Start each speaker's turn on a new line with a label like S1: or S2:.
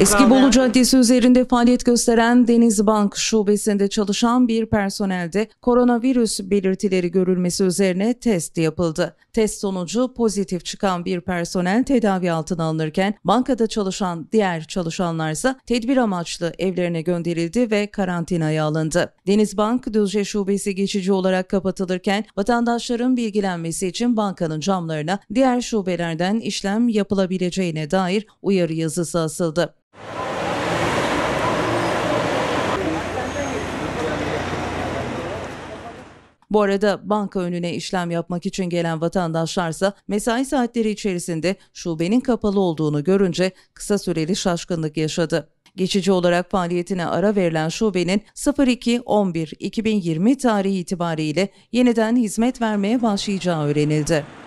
S1: Eski Bolu
S2: Caddesi üzerinde faaliyet gösteren Denizbank şubesinde çalışan bir personelde koronavirüs belirtileri görülmesi üzerine test yapıldı. Test sonucu pozitif çıkan bir personel tedavi altına alınırken bankada çalışan diğer çalışanlarsa tedbir amaçlı evlerine gönderildi ve karantinaya alındı. Denizbank Düzce şubesi geçici olarak kapatılırken vatandaşların bilgilenmesi için bankanın camlarına diğer şubelerden işlem yapılabileceğine dair uyarı yazısı asıldı. Bu arada banka önüne işlem yapmak için gelen vatandaşlarsa mesai saatleri içerisinde şubenin kapalı olduğunu görünce kısa süreli şaşkınlık yaşadı. Geçici olarak faaliyetine ara verilen şubenin 02.11.2020 tarihi itibariyle yeniden hizmet vermeye başlayacağı öğrenildi.